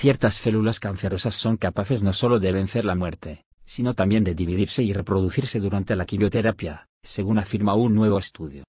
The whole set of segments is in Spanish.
Ciertas células cancerosas son capaces no solo de vencer la muerte, sino también de dividirse y reproducirse durante la quimioterapia, según afirma un nuevo estudio.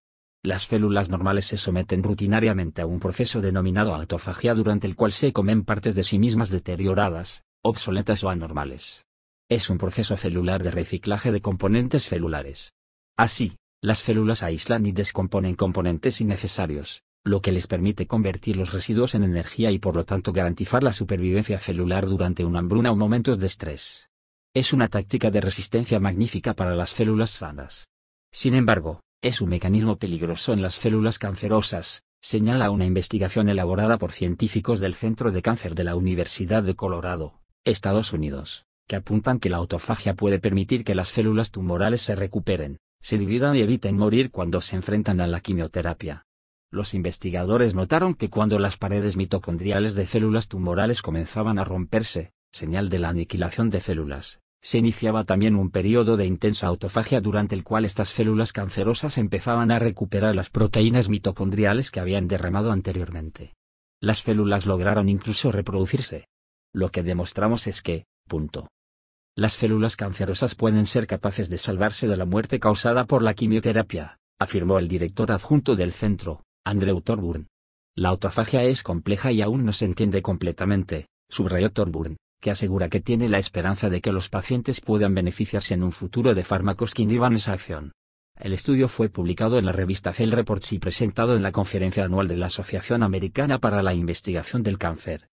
Las células normales se someten rutinariamente a un proceso denominado autofagia durante el cual se comen partes de sí mismas deterioradas, obsoletas o anormales. Es un proceso celular de reciclaje de componentes celulares. Así, las células aíslan y descomponen componentes innecesarios, lo que les permite convertir los residuos en energía y por lo tanto garantizar la supervivencia celular durante una hambruna o momentos de estrés. Es una táctica de resistencia magnífica para las células sanas. Sin embargo, es un mecanismo peligroso en las células cancerosas, señala una investigación elaborada por científicos del Centro de Cáncer de la Universidad de Colorado, Estados Unidos, que apuntan que la autofagia puede permitir que las células tumorales se recuperen, se dividan y eviten morir cuando se enfrentan a la quimioterapia. Los investigadores notaron que cuando las paredes mitocondriales de células tumorales comenzaban a romperse, señal de la aniquilación de células, se iniciaba también un periodo de intensa autofagia durante el cual estas células cancerosas empezaban a recuperar las proteínas mitocondriales que habían derramado anteriormente. Las células lograron incluso reproducirse. Lo que demostramos es que, punto. Las células cancerosas pueden ser capaces de salvarse de la muerte causada por la quimioterapia, afirmó el director adjunto del centro, Andrew Thorburn. La autofagia es compleja y aún no se entiende completamente, subrayó Thorburn, que asegura que tiene la esperanza de que los pacientes puedan beneficiarse en un futuro de fármacos que inhiban esa acción. El estudio fue publicado en la revista Cell Reports y presentado en la conferencia anual de la Asociación Americana para la Investigación del Cáncer,